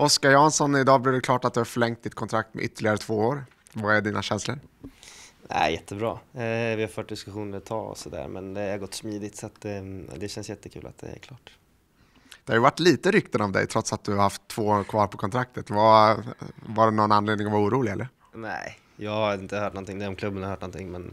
Oskar Jansson, idag blev det klart att du har förlängt ditt kontrakt med ytterligare två år. Vad är dina känslor? Nej, jättebra. Eh, vi har fört diskussioner ett tag och sådär, men det har gått smidigt så att, eh, det känns jättekul att det är klart. Det har ju varit lite rykten om dig trots att du har haft två år kvar på kontraktet. Var, var det någon anledning att vara orolig eller? Nej, jag har inte hört någonting. De klubben har hört någonting, men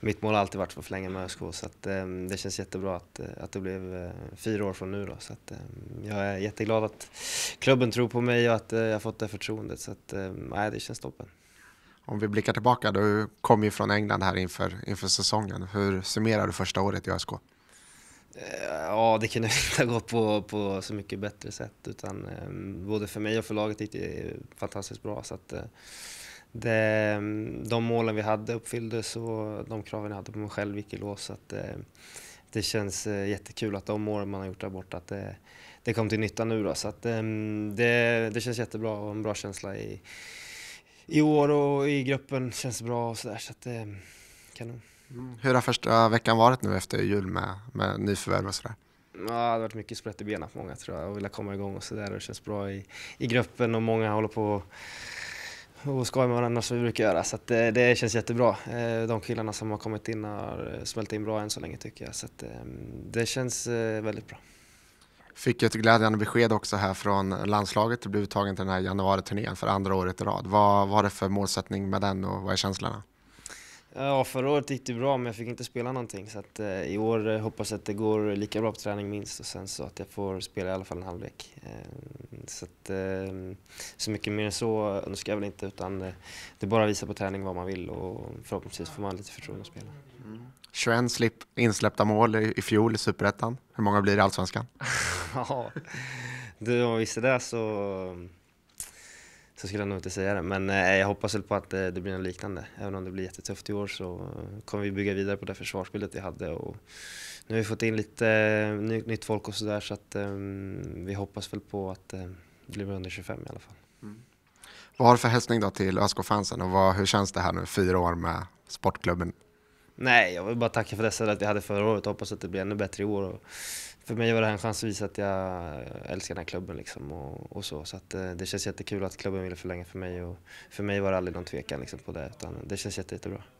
mitt mål har alltid varit att få förlänga med ÖSK så att, ehm, det känns jättebra att, eh, att det blev eh, fyra år från nu. Då, så att, ehm, jag är jätteglad att klubben tror på mig och att eh, jag har fått det förtroendet. Så att, ehm, nej, det känns toppen. Om vi blickar tillbaka, du kom ju från England här inför, inför säsongen. Hur summerar du första året i ÖSK? Ja, det kunde inte ha gått på, på så mycket bättre sätt. Utan, både för mig och för laget gick det fantastiskt bra. Så att, det, de målen vi hade uppfylldes och de kraven jag hade på mig själv gick i lås. Så att, eh, det känns eh, jättekul att de målen man har gjort där borta, att det, det kom till nytta nu. Då. Så att, ehm, det, det känns jättebra och en bra känsla i, i år och i gruppen känns bra och sådär. Så att, eh, kanon. Mm. Hur har första veckan varit nu efter jul med, med nyförvärv och sådär? Ja, det har varit mycket sprätt i benen på många tror jag och vilja komma igång och sådär. Det känns bra i, i gruppen och många håller på och skoja med varandra som vi brukar göra. Så att, eh, det känns jättebra. Eh, de killarna som har kommit in har eh, smält in bra än så länge tycker jag. Så att, det känns väldigt bra. Fick ett glädjande besked också här från landslaget. Du blev uttagen till den här januariturnén för andra året i rad. Vad var det för målsättning med den och vad är känslorna? Ja, förra året gick det bra men jag fick inte spela någonting så att, eh, i år eh, hoppas jag att det går lika bra på träning minst och sen så att jag får spela i alla fall en halvlek. Eh, så, att, eh, så mycket mer än så önskar jag väl inte utan eh, det är bara att visa på träning vad man vill och förhoppningsvis får man lite förtroende att spela. Mm. 21 slip, insläppta mål i, i fjol i Superettan. Hur många blir det i Allsvenskan? ja, du om vi visste det så så skulle jag nog inte säga det. Men eh, jag hoppas väl på att det, eh, det blir något liknande. Även om det blir jättetufft i år så kommer vi bygga vidare på det försvarsspelet vi hade. Och nu har vi fått in lite eh, nytt folk och sådär så att ehm, vi hoppas väl på att det blir under 25 i alla fall. Mm. Vad har du för hälsning då till ÖSK-fansen och vad, hur känns det här nu fyra år med sportklubben Nej, jag vill bara tacka för det stället jag hade förra året och hoppas att det blir ännu bättre i år. för mig var det här en chans att visa att jag älskar den här klubben liksom och, och så. Så att, eh, det känns jättekul att klubben ville förlänga för mig och för mig var det aldrig någon tvekan liksom på det utan det känns jätte, jättebra.